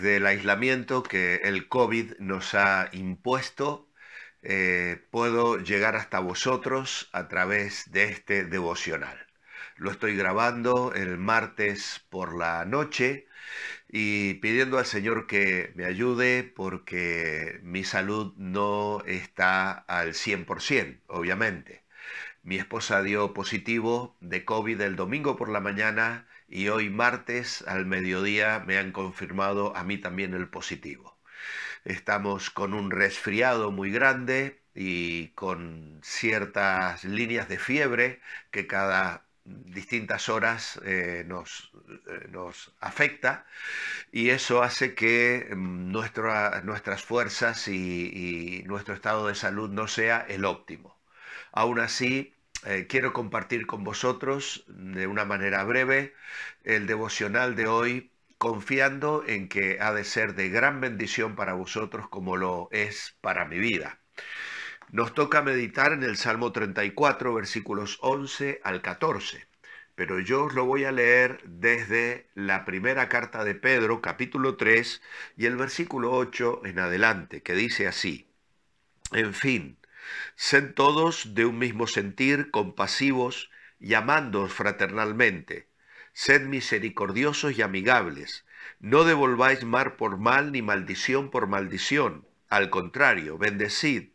Del el aislamiento que el COVID nos ha impuesto, eh, puedo llegar hasta vosotros a través de este devocional. Lo estoy grabando el martes por la noche y pidiendo al Señor que me ayude porque mi salud no está al 100%, obviamente. Mi esposa dio positivo de COVID el domingo por la mañana y hoy martes al mediodía me han confirmado a mí también el positivo. Estamos con un resfriado muy grande y con ciertas líneas de fiebre que cada distintas horas eh, nos, eh, nos, afecta y eso hace que mm, nuestras fuerzas y, y nuestro estado de salud no sea el óptimo. Aún así, eh, quiero compartir con vosotros de una manera breve el devocional de hoy, confiando en que ha de ser de gran bendición para vosotros como lo es para mi vida. Nos toca meditar en el Salmo 34, versículos 11 al 14, pero yo os lo voy a leer desde la primera carta de Pedro, capítulo 3, y el versículo 8 en adelante, que dice así, en fin, Sed todos de un mismo sentir, compasivos y amándoos fraternalmente. Sed misericordiosos y amigables. No devolváis mal por mal ni maldición por maldición. Al contrario, bendecid,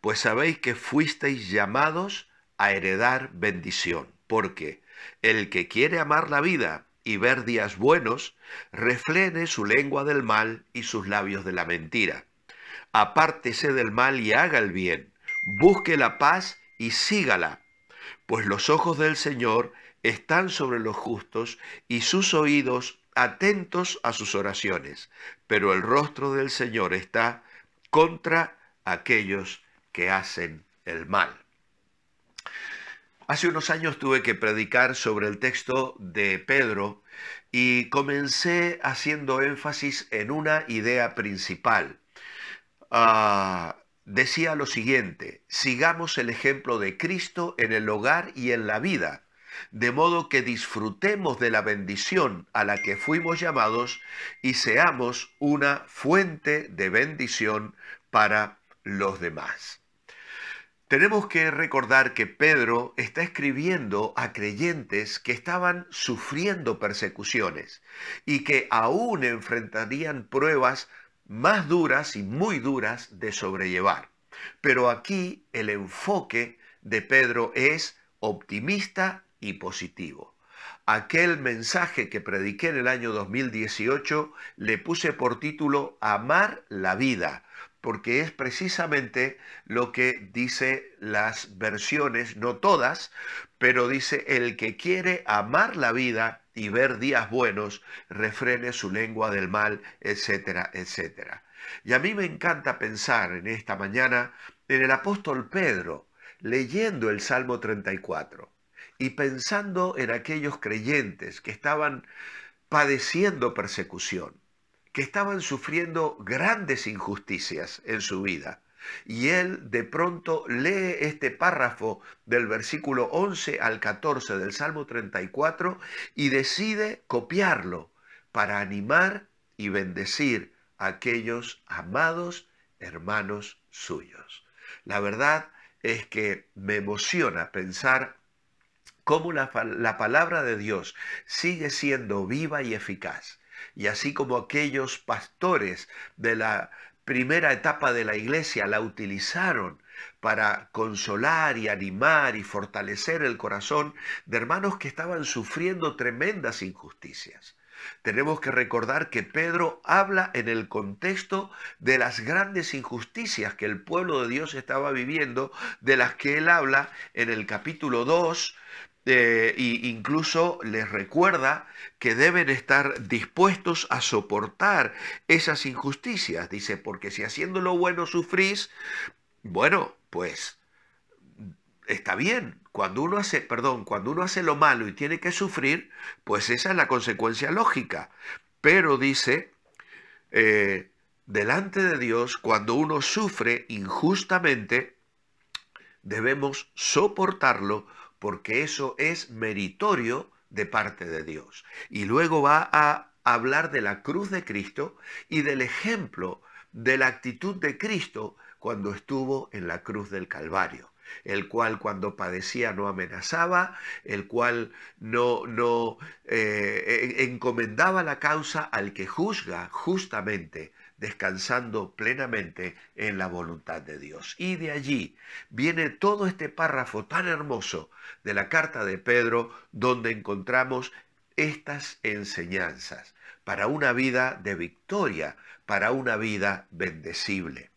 pues sabéis que fuisteis llamados a heredar bendición. Porque el que quiere amar la vida y ver días buenos, reflene su lengua del mal y sus labios de la mentira. Apártese del mal y haga el bien Busque la paz y sígala, pues los ojos del Señor están sobre los justos y sus oídos atentos a sus oraciones, pero el rostro del Señor está contra aquellos que hacen el mal. Hace unos años tuve que predicar sobre el texto de Pedro y comencé haciendo énfasis en una idea principal. Ah, decía lo siguiente, sigamos el ejemplo de Cristo en el hogar y en la vida, de modo que disfrutemos de la bendición a la que fuimos llamados y seamos una fuente de bendición para los demás. Tenemos que recordar que Pedro está escribiendo a creyentes que estaban sufriendo persecuciones y que aún enfrentarían pruebas más duras y muy duras de sobrellevar. Pero aquí el enfoque de Pedro es optimista y positivo. Aquel mensaje que prediqué en el año 2018 le puse por título Amar la vida, porque es precisamente lo que dice las versiones, no todas, pero dice, el que quiere amar la vida, y ver días buenos, refrene su lengua del mal, etcétera, etcétera. Y a mí me encanta pensar en esta mañana en el apóstol Pedro leyendo el Salmo 34 y pensando en aquellos creyentes que estaban padeciendo persecución, que estaban sufriendo grandes injusticias en su vida y él de pronto lee este párrafo del versículo 11 al 14 del Salmo 34 y decide copiarlo para animar y bendecir a aquellos amados hermanos suyos. La verdad es que me emociona pensar cómo la, la palabra de Dios sigue siendo viva y eficaz. Y así como aquellos pastores de la primera etapa de la iglesia la utilizaron para consolar y animar y fortalecer el corazón de hermanos que estaban sufriendo tremendas injusticias. Tenemos que recordar que Pedro habla en el contexto de las grandes injusticias que el pueblo de Dios estaba viviendo, de las que él habla en el capítulo 2, e incluso les recuerda que deben estar dispuestos a soportar esas injusticias. Dice, porque si haciendo lo bueno sufrís, bueno, pues está bien. Cuando uno hace, perdón, cuando uno hace lo malo y tiene que sufrir, pues esa es la consecuencia lógica. Pero dice, eh, delante de Dios, cuando uno sufre injustamente, debemos soportarlo porque eso es meritorio de parte de Dios. Y luego va a hablar de la cruz de Cristo y del ejemplo de la actitud de Cristo cuando estuvo en la cruz del Calvario el cual cuando padecía no amenazaba, el cual no, no eh, encomendaba la causa al que juzga justamente descansando plenamente en la voluntad de Dios. Y de allí viene todo este párrafo tan hermoso de la carta de Pedro, donde encontramos estas enseñanzas para una vida de victoria, para una vida bendecible.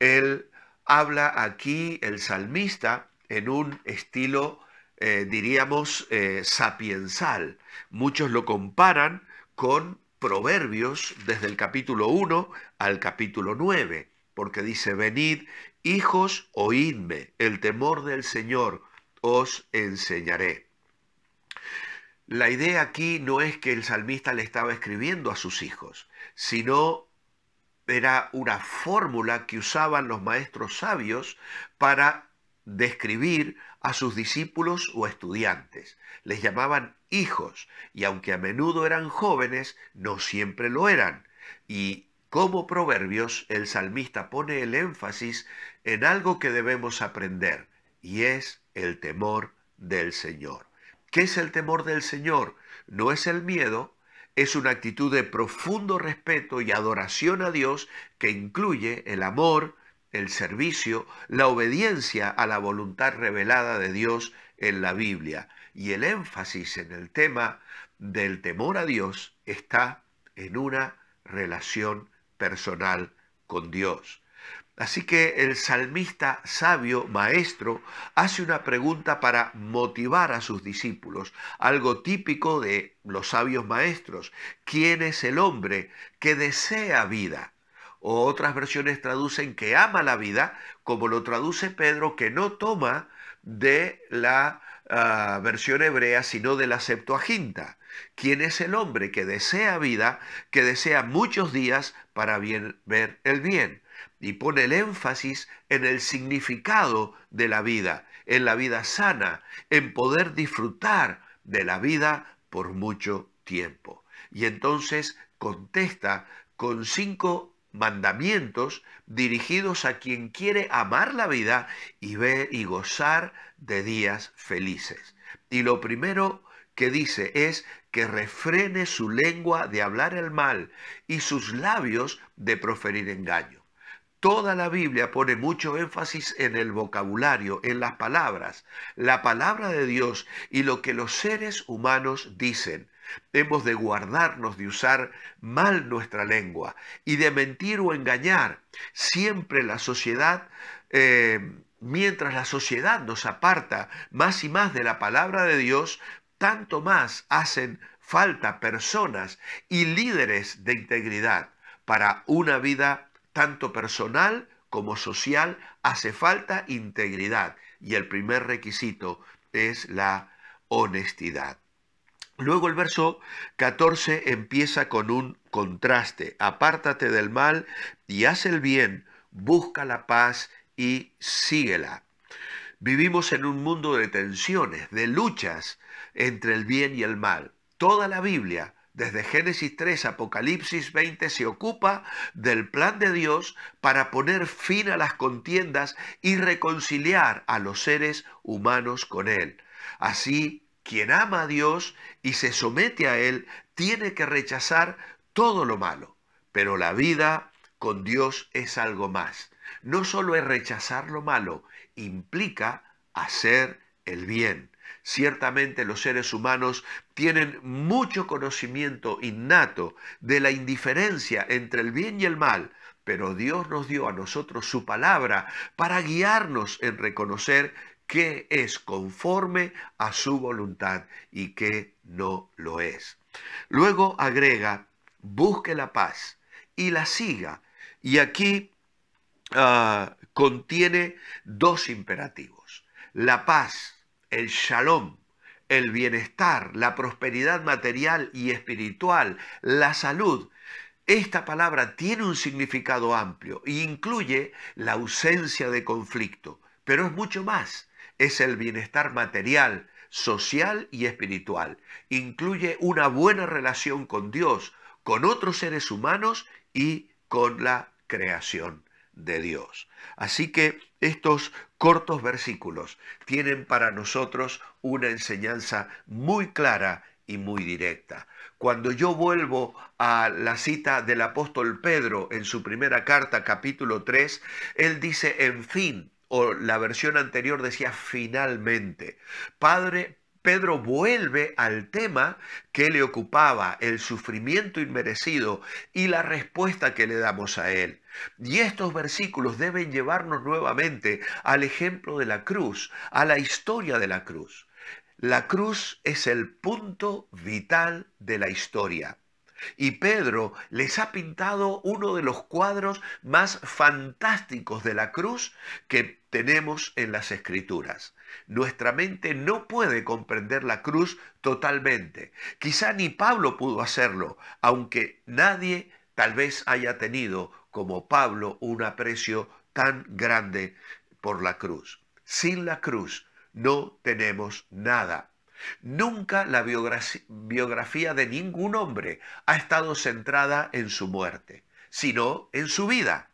Él habla aquí, el salmista, en un estilo, eh, diríamos, eh, sapiensal. Muchos lo comparan con Proverbios desde el capítulo 1 al capítulo 9, porque dice, venid, hijos, oídme, el temor del Señor os enseñaré. La idea aquí no es que el salmista le estaba escribiendo a sus hijos, sino era una fórmula que usaban los maestros sabios para describir a sus discípulos o estudiantes. Les llamaban hijos y aunque a menudo eran jóvenes, no siempre lo eran. Y como proverbios, el salmista pone el énfasis en algo que debemos aprender y es el temor del Señor. ¿Qué es el temor del Señor? No es el miedo, es una actitud de profundo respeto y adoración a Dios que incluye el amor, el servicio, la obediencia a la voluntad revelada de Dios en la Biblia. Y el énfasis en el tema del temor a Dios está en una relación personal con Dios. Así que el salmista sabio, maestro, hace una pregunta para motivar a sus discípulos, algo típico de los sabios maestros. ¿Quién es el hombre que desea vida? o otras versiones traducen que ama la vida, como lo traduce Pedro, que no toma de la ah, versión hebrea, sino de la Septuaginta. ¿Quién es el hombre que desea vida, que desea muchos días para bien, ver el bien? Y pone el énfasis en el significado de la vida, en la vida sana, en poder disfrutar de la vida por mucho tiempo. Y entonces contesta con cinco mandamientos dirigidos a quien quiere amar la vida y ver y gozar de días felices. Y lo primero que dice es que refrene su lengua de hablar el mal y sus labios de proferir engaño. Toda la Biblia pone mucho énfasis en el vocabulario, en las palabras, la palabra de Dios y lo que los seres humanos dicen. Hemos de guardarnos de usar mal nuestra lengua y de mentir o engañar. Siempre la sociedad, eh, mientras la sociedad nos aparta más y más de la palabra de Dios, tanto más hacen falta personas y líderes de integridad para una vida tanto personal como social. Hace falta integridad y el primer requisito es la honestidad. Luego el verso 14 empieza con un contraste. Apártate del mal y haz el bien, busca la paz y síguela. Vivimos en un mundo de tensiones, de luchas entre el bien y el mal. Toda la Biblia, desde Génesis 3, Apocalipsis 20, se ocupa del plan de Dios para poner fin a las contiendas y reconciliar a los seres humanos con Él. Así quien ama a Dios y se somete a Él tiene que rechazar todo lo malo. Pero la vida con Dios es algo más. No solo es rechazar lo malo, implica hacer el bien. Ciertamente los seres humanos tienen mucho conocimiento innato de la indiferencia entre el bien y el mal, pero Dios nos dio a nosotros su palabra para guiarnos en reconocer que es conforme a su voluntad y que no lo es. Luego agrega, busque la paz y la siga. Y aquí ah, contiene dos imperativos. La paz, el shalom, el bienestar, la prosperidad material y espiritual, la salud. Esta palabra tiene un significado amplio e incluye la ausencia de conflicto, pero es mucho más es el bienestar material, social y espiritual. Incluye una buena relación con Dios, con otros seres humanos y con la creación de Dios. Así que estos cortos versículos tienen para nosotros una enseñanza muy clara y muy directa. Cuando yo vuelvo a la cita del apóstol Pedro en su primera carta, capítulo 3, él dice, en fin, o la versión anterior decía finalmente. Padre, Pedro vuelve al tema que le ocupaba, el sufrimiento inmerecido y la respuesta que le damos a él. Y estos versículos deben llevarnos nuevamente al ejemplo de la cruz, a la historia de la cruz. La cruz es el punto vital de la historia y Pedro les ha pintado uno de los cuadros más fantásticos de la cruz que tenemos en las escrituras. Nuestra mente no puede comprender la cruz totalmente. Quizá ni Pablo pudo hacerlo, aunque nadie tal vez haya tenido como Pablo un aprecio tan grande por la cruz. Sin la cruz no tenemos nada. Nunca la biografía de ningún hombre ha estado centrada en su muerte, sino en su vida.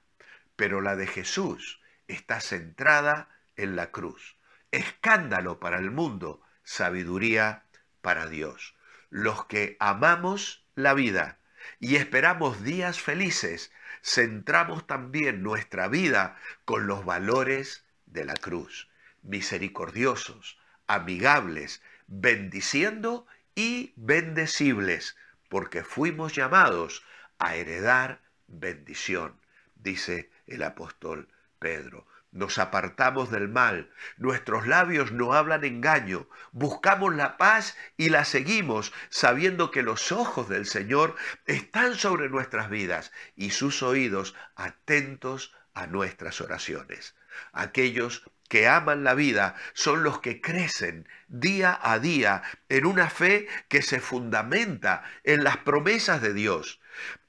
Pero la de Jesús está centrada en la cruz. Escándalo para el mundo, sabiduría para Dios. Los que amamos la vida y esperamos días felices, centramos también nuestra vida con los valores de la cruz. Misericordiosos, amigables, bendiciendo y bendecibles, porque fuimos llamados a heredar bendición, dice el apóstol Pedro. Nos apartamos del mal, nuestros labios no hablan engaño, buscamos la paz y la seguimos, sabiendo que los ojos del Señor están sobre nuestras vidas y sus oídos atentos a nuestras oraciones. Aquellos que aman la vida son los que crecen día a día en una fe que se fundamenta en las promesas de Dios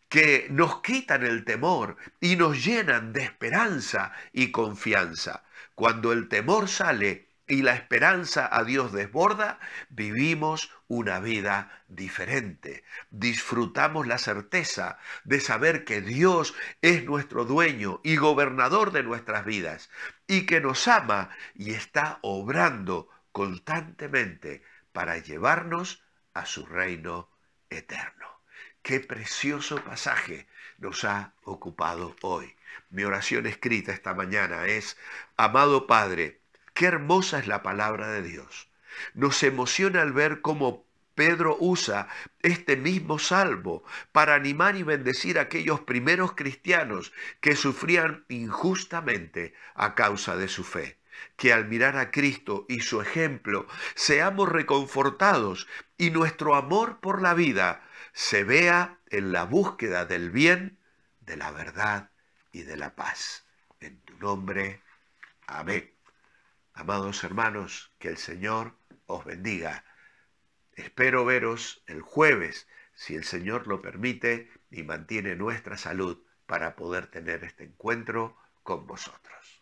que nos quitan el temor y nos llenan de esperanza y confianza. Cuando el temor sale, y la esperanza a Dios desborda, vivimos una vida diferente. Disfrutamos la certeza de saber que Dios es nuestro dueño y gobernador de nuestras vidas y que nos ama y está obrando constantemente para llevarnos a su reino eterno. Qué precioso pasaje nos ha ocupado hoy. Mi oración escrita esta mañana es, amado Padre, Qué hermosa es la palabra de Dios. Nos emociona al ver cómo Pedro usa este mismo salvo para animar y bendecir a aquellos primeros cristianos que sufrían injustamente a causa de su fe. Que al mirar a Cristo y su ejemplo seamos reconfortados y nuestro amor por la vida se vea en la búsqueda del bien, de la verdad y de la paz. En tu nombre, amén. Amados hermanos, que el Señor os bendiga. Espero veros el jueves, si el Señor lo permite y mantiene nuestra salud para poder tener este encuentro con vosotros.